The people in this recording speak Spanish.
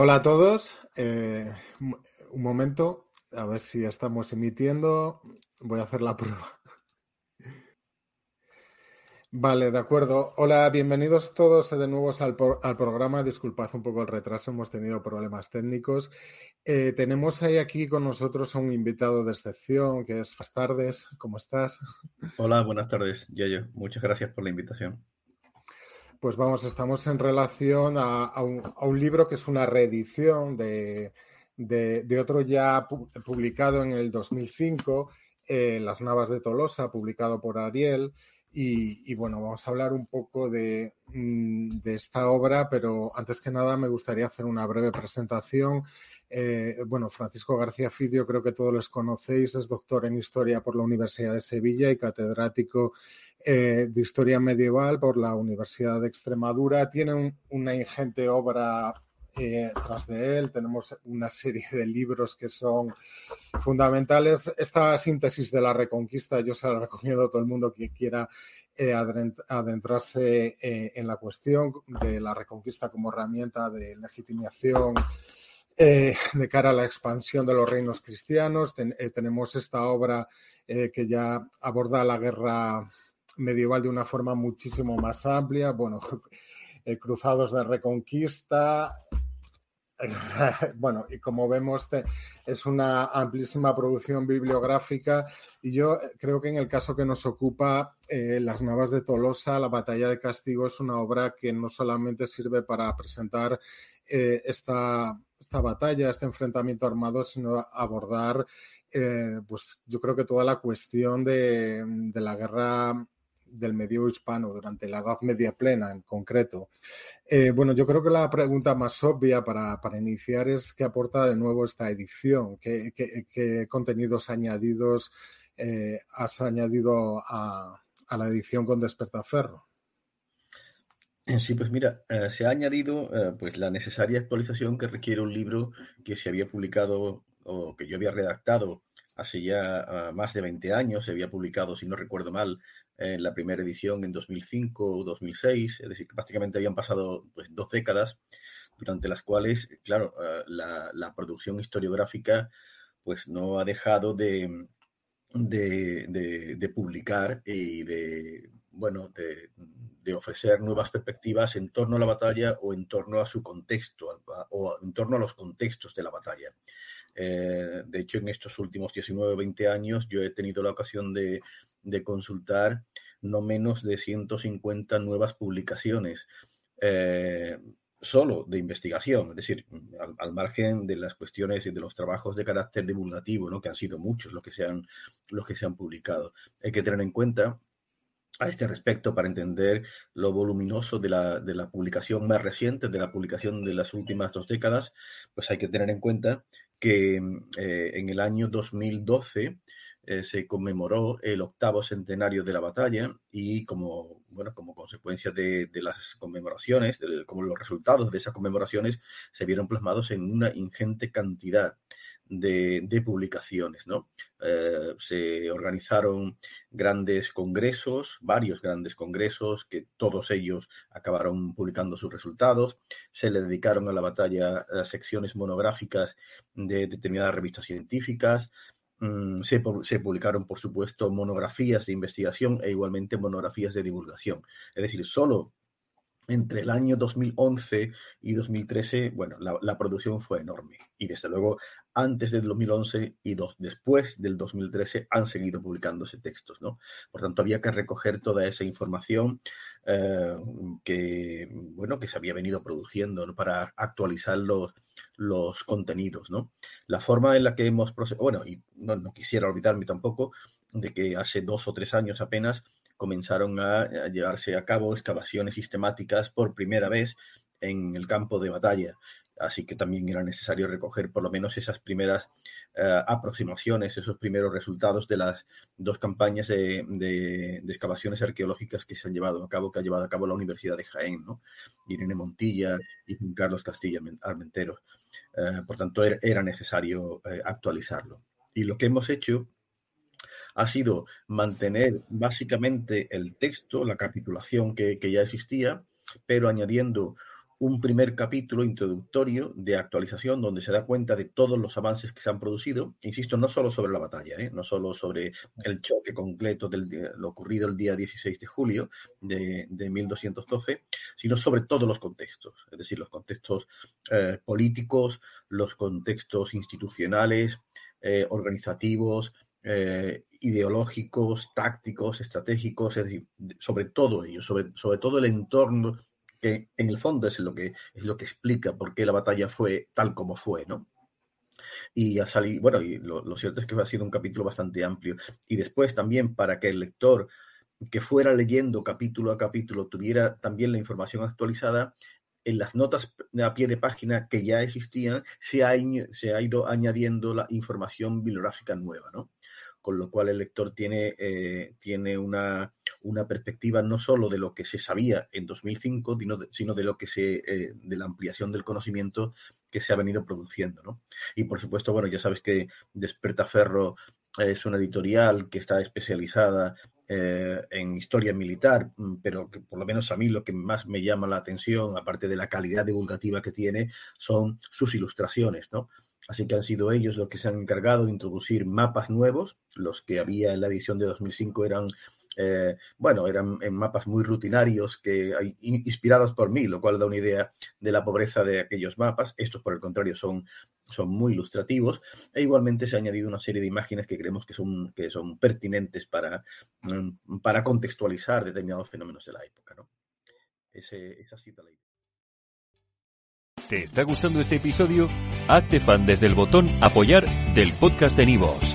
Hola a todos. Eh, un momento, a ver si estamos emitiendo. Voy a hacer la prueba. Vale, de acuerdo. Hola, bienvenidos todos de nuevo al, programa. Disculpad un poco el retraso, hemos tenido problemas técnicos. Eh, tenemos ahí aquí con nosotros a un invitado de excepción, que es Fastardes. tardes. ¿Cómo estás? Hola, buenas tardes, Yayo. Muchas gracias por la invitación pues vamos, estamos en relación a, un, libro que es una reedición de, otro ya publicado en el 2005, eh, Las Navas de Tolosa, publicado por Ariel, y, bueno, vamos a hablar un poco mm, de, esta obra, pero antes que nada me gustaría hacer una breve presentación. Eh, bueno, Francisco García Fidio, creo que todos los conocéis, es doctor en Historia por la Universidad de Sevilla y catedrático eh, de Historia Medieval por la Universidad de Extremadura. Tiene una ingente obra eh, tras de él, tenemos una serie de libros que son fundamentales. Esta síntesis de la Reconquista yo se la recomiendo a todo el mundo que quiera eh, adentrarse eh, en la cuestión de la Reconquista como herramienta de legitimación. de cara a la expansión de los reinos cristianos, tenemos esta obra que ya aborda la guerra medieval de una forma muchísimo más amplia. Bueno, Cruzados de Reconquista, Bueno, y como vemos, es una amplísima producción bibliográfica y yo eh, creo que en el caso que nos ocupa, eh, Las Navas de Tolosa, La Batalla de Castigo es una obra que no solamente sirve para presentar eh, esta, batalla, este enfrentamiento armado, sino abordar, pues yo creo que toda la cuestión de, de la guerra del medievo hispano, durante la Edad Media Plena en concreto. Eh, bueno, yo creo que la pregunta más obvia para, iniciar es qué aporta de nuevo esta edición, qué, contenidos añadidos eh, has añadido a, la edición con Despertaferro. Eh, sí, pues mira, se ha añadido pues la necesaria actualización que requiere un libro que se había publicado o que yo había redactado hace ya ah, más de 20 años, se había publicado, si no recuerdo mal, en la primera edición en 2005 o 2006, es decir, que prácticamente habían pasado pues, dos décadas durante las cuales, claro, eh, la, producción historiográfica pues no ha dejado de, de, publicar y de, bueno, de, ofrecer nuevas perspectivas en torno a la batalla o en torno a su contexto o en torno a los contextos de la batalla. Eh, de hecho, en estos últimos 19 o 20 años yo he tenido la ocasión de, de consultar no menos de 150 nuevas publicaciones eh, solo de investigación, es decir, al, margen de las cuestiones y de los trabajos de carácter divulgativo, ¿no? que han sido muchos los que se han, los que se han publicado. Hay que tener en cuenta a este respecto para entender lo voluminoso de la, publicación más reciente, de la publicación de las últimas dos décadas, pues hay que tener en cuenta que eh, en el año 2012 eh, se conmemoró el octavo centenario de la batalla y como, bueno, como consecuencia de, las conmemoraciones, como los resultados de esas conmemoraciones se vieron plasmados en una ingente cantidad de, publicaciones. ¿no? Eh, se organizaron grandes congresos, varios grandes congresos, que todos ellos acabaron publicando sus resultados. Se le dedicaron a la batalla las secciones monográficas de determinadas revistas científicas Mm, se, publicaron, por supuesto, monografías de investigación e igualmente monografías de divulgación. Es decir, solo entre el año 2011 y 2013, bueno, la producción fue enorme. Y desde luego antes del 2011 y después del 2013 han seguido publicándose textos, ¿no? Por tanto, había que recoger toda esa información eh, que, bueno, que se había venido produciendo para actualizar los, los contenidos, ¿no? La forma en la que hemos... Bueno, y no, quisiera olvidarme tampoco de que hace dos o tres años apenas comenzaron a llevarse a cabo excavaciones sistemáticas por primera vez en el campo de batalla Así que también era necesario recoger por lo menos esas primeras eh, aproximaciones, esos primeros resultados de las dos campañas de, excavaciones arqueológicas que se han llevado a cabo, que ha llevado a cabo la Universidad de Jaén, Irene Montilla y Carlos Castilla Armentero. Eh, por tanto, er-, era necesario eh, actualizarlo. Y lo que hemos hecho ha sido mantener básicamente el texto, la capitulación que ya existía, pero añadiendo un primer capítulo introductorio de actualización donde se da cuenta de todos los avances que se han producido, insisto, no solo sobre la batalla, ¿eh? no solo sobre el choque concreto de lo ocurrido el día 16 de julio de, 1212, sino sobre todos los contextos, es decir, los contextos eh, políticos, los contextos institucionales, eh, organizativos, ideológicos, tácticos, estratégicos, es decir, sobre todo ellos, sobre, sobre todo el entorno que en el fondo es lo que, es lo que explica por qué la batalla fue tal como fue, ¿no? Y ha salido, bueno, y lo, lo, cierto es que ha sido un capítulo bastante amplio. Y después también para que el lector que fuera leyendo capítulo a capítulo tuviera también la información actualizada, en las notas a pie de página que ya existían, se ha, se ha ido añadiendo la información bibliográfica nueva, ¿no? Con lo cual el lector tiene, eh, tiene una, una, perspectiva no solo de lo que se sabía en 2005, sino de, sino de lo que se, eh, de la ampliación del conocimiento que se ha venido produciendo, ¿no? Y por supuesto, bueno, ya sabes que Despertaferro es una editorial que está especializada eh, en historia militar, mm, pero que por lo menos a mí lo que más me llama la atención, aparte de la calidad divulgativa que tiene, son sus ilustraciones, ¿no? Así que han sido ellos los que se han encargado de introducir mapas nuevos, los que había en la edición de 2005 eran eh, bueno, eran mapas muy rutinarios que inspirados por mí, lo cual da una idea de la pobreza de aquellos mapas. Estos, por el contrario, son son muy ilustrativos e igualmente se ha añadido una serie de imágenes que creemos que son, que son pertinentes para, mm, para contextualizar determinados fenómenos de la época. ¿no? esa cita ¿Te está gustando este episodio? Hazte fan desde el botón apoyar del podcast de Nivos.